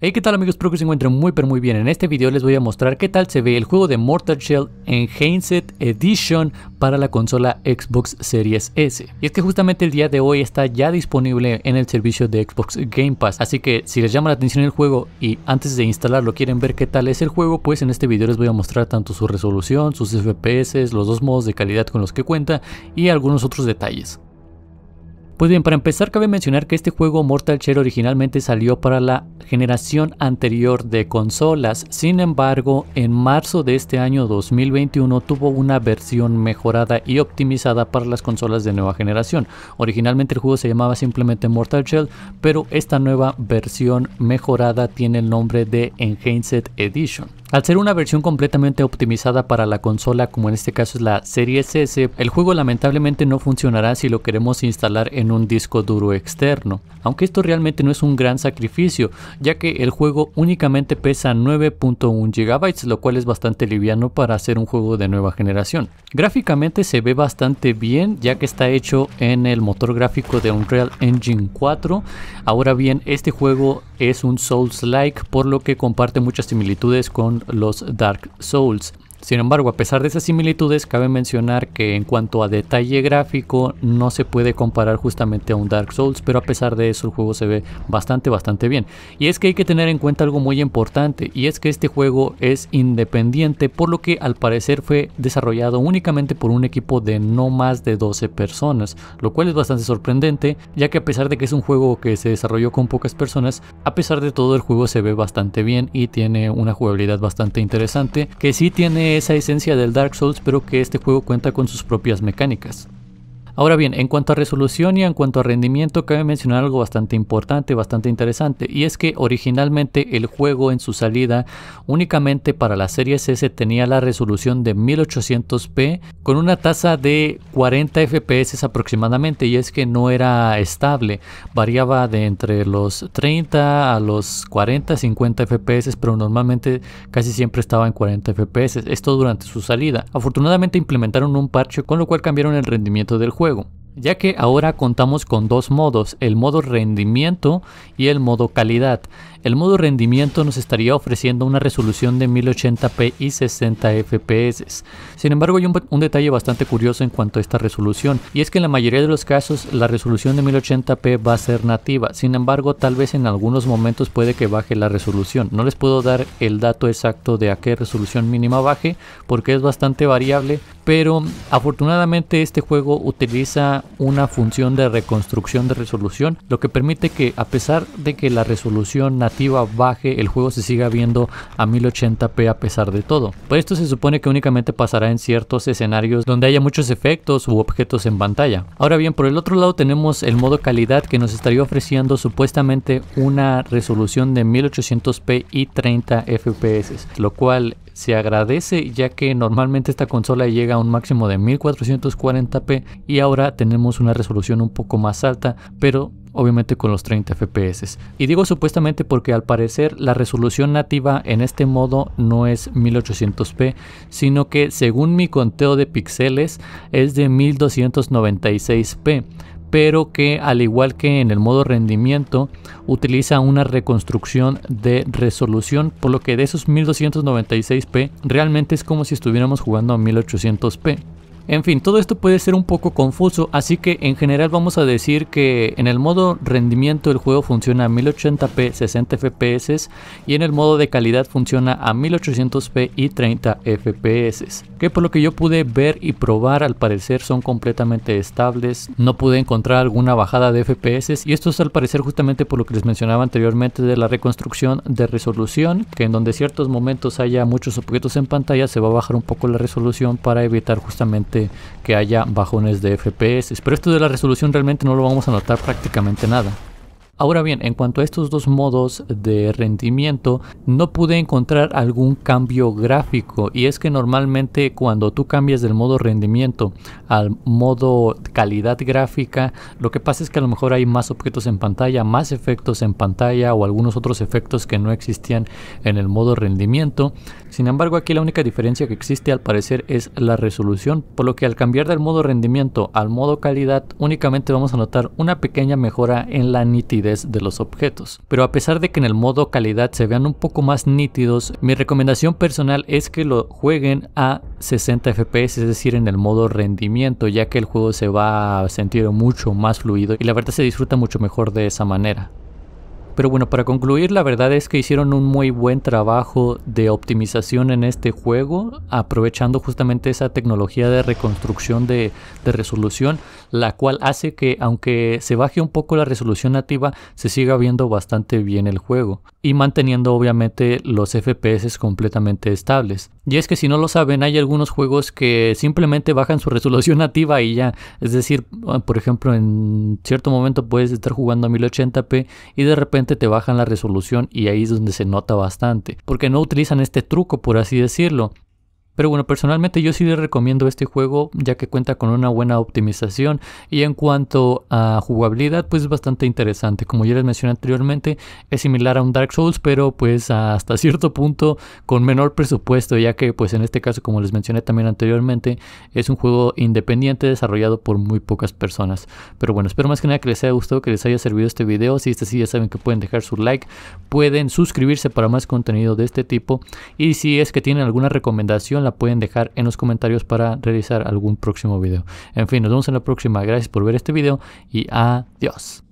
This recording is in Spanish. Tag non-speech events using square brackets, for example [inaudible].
Hey qué tal amigos, espero que se encuentren muy pero muy bien. En este video les voy a mostrar qué tal se ve el juego de Mortal Shell en Enhanced Edition para la consola Xbox Series S. Y es que justamente el día de hoy está ya disponible en el servicio de Xbox Game Pass, así que si les llama la atención el juego y antes de instalarlo quieren ver qué tal es el juego, pues en este video les voy a mostrar tanto su resolución, sus FPS, los dos modos de calidad con los que cuenta y algunos otros detalles. Pues bien, para empezar cabe mencionar que este juego Mortal Shell originalmente salió para la generación anterior de consolas, sin embargo en marzo de este año 2021 tuvo una versión mejorada y optimizada para las consolas de nueva generación. Originalmente el juego se llamaba simplemente Mortal Shell, pero esta nueva versión mejorada tiene el nombre de Enhanced Edition. Al ser una versión completamente optimizada para la consola, como en este caso es la serie S, el juego lamentablemente no funcionará si lo queremos instalar en un disco duro externo aunque esto realmente no es un gran sacrificio, ya que el juego únicamente pesa 9.1 GB, lo cual es bastante liviano para hacer un juego de nueva generación. Gráficamente se ve bastante bien, ya que está hecho en el motor gráfico de Unreal Engine 4. Ahora bien, este juego es un Souls-like, por lo que comparte muchas similitudes con los Dark Souls. Sin embargo, a pesar de esas similitudes, cabe mencionar que en cuanto a detalle gráfico no se puede comparar justamente a un Dark Souls, pero a pesar de eso el juego se ve bastante, bastante bien. Y es que hay que tener en cuenta algo muy importante, y es que este juego es independiente, por lo que al parecer fue desarrollado únicamente por un equipo de no más de 12 personas, lo cual es bastante sorprendente, ya que a pesar de que es un juego que se desarrolló con pocas personas, a pesar de todo el juego se ve bastante bien y tiene una jugabilidad bastante interesante, que sí tiene esa esencia del Dark Souls, pero que este juego cuenta con sus propias mecánicas. Ahora bien, en cuanto a resolución y en cuanto a rendimiento, cabe mencionar algo bastante importante, bastante interesante, y es que originalmente el juego en su salida únicamente para la serie S tenía la resolución de 1800p con una tasa de 40 FPS aproximadamente, y es que no era estable, variaba de entre los 30 a los 40, 50 FPS, pero normalmente casi siempre estaba en 40 FPS, esto durante su salida. Afortunadamente implementaron un parche, con lo cual cambiaron el rendimiento del juego ya que ahora contamos con dos modos, el modo rendimiento y el modo calidad. El modo rendimiento nos estaría ofreciendo una resolución de 1080p y 60 fps. Sin embargo hay un, detalle bastante curioso en cuanto a esta resolución y es que en la mayoría de los casos la resolución de 1080p va a ser nativa. Sin embargo tal vez en algunos momentos puede que baje la resolución. No les puedo dar el dato exacto de a qué resolución mínima baje porque es bastante variable pero afortunadamente este juego utiliza una función de reconstrucción de resolución lo que permite que a pesar de que la resolución nativa baje, el juego se siga viendo a 1080p a pesar de todo. por esto se supone que únicamente pasará en ciertos escenarios donde haya muchos efectos u objetos en pantalla. Ahora bien, por el otro lado tenemos el modo calidad que nos estaría ofreciendo supuestamente una resolución de 1800p y 30 fps, lo cual se agradece ya que normalmente esta consola llega a un máximo de 1440p y ahora tenemos una resolución un poco más alta, pero obviamente con los 30 fps. Y digo supuestamente porque al parecer la resolución nativa en este modo no es 1800p, sino que según mi conteo de píxeles es de 1296p pero que al igual que en el modo rendimiento utiliza una reconstrucción de resolución, por lo que de esos 1296p realmente es como si estuviéramos jugando a 1800p. En fin, todo esto puede ser un poco confuso, así que en general vamos a decir que en el modo rendimiento el juego funciona a 1080p 60 fps y en el modo de calidad funciona a 1800p y 30 fps, que por lo que yo pude ver y probar al parecer son completamente estables, no pude encontrar alguna bajada de fps y esto es al parecer justamente por lo que les mencionaba anteriormente de la reconstrucción de resolución, que en donde ciertos momentos haya muchos objetos en pantalla se va a bajar un poco la resolución para evitar justamente que haya bajones de FPS. Pero esto de la resolución realmente no lo vamos a notar prácticamente nada. Ahora bien, en cuanto a estos dos modos de rendimiento, no pude encontrar algún cambio gráfico y es que normalmente cuando tú cambias del modo rendimiento al modo calidad gráfica, lo que pasa es que a lo mejor hay más objetos en pantalla, más efectos en pantalla o algunos otros efectos que no existían en el modo rendimiento. Sin embargo, aquí la única diferencia que existe al parecer es la resolución, por lo que al cambiar del modo rendimiento al modo calidad únicamente vamos a notar una pequeña mejora en la nitidez de los objetos. Pero a pesar de que en el modo calidad se vean un poco más nítidos, mi recomendación personal es que lo jueguen a 60 FPS, es decir, en el modo rendimiento, ya que el juego se va a sentir mucho más fluido y la verdad se disfruta mucho mejor de esa manera. Pero bueno, para concluir, la verdad es que hicieron un muy buen trabajo de optimización en este juego, aprovechando justamente esa tecnología de reconstrucción de, resolución, la cual hace que aunque se baje un poco la resolución nativa, se siga viendo bastante bien el juego, y manteniendo obviamente los FPS completamente estables. Y es que si no lo saben, hay algunos juegos que simplemente bajan su [laughs] resolución nativa y ya, es decir, por ejemplo, en cierto momento puedes estar jugando a 1080p y de repente te bajan la resolución y ahí es donde se nota bastante, porque no utilizan este truco, por así decirlo, pero bueno, personalmente yo sí les recomiendo este juego ya que cuenta con una buena optimización y en cuanto a jugabilidad pues es bastante interesante. Como ya les mencioné anteriormente es similar a un Dark Souls pero pues hasta [laughs] cierto punto con menor presupuesto ya que pues en este caso como les mencioné también anteriormente es un juego independiente desarrollado por muy pocas personas. Pero bueno, espero más que nada que les haya gustado, que les haya servido este video. Si es así ya saben que pueden dejar su like, pueden suscribirse para más contenido de este tipo y si es que tienen alguna recomendación la pueden dejar en los comentarios para realizar algún próximo video. En fin, nos vemos en la próxima. Gracias por ver este video y adiós.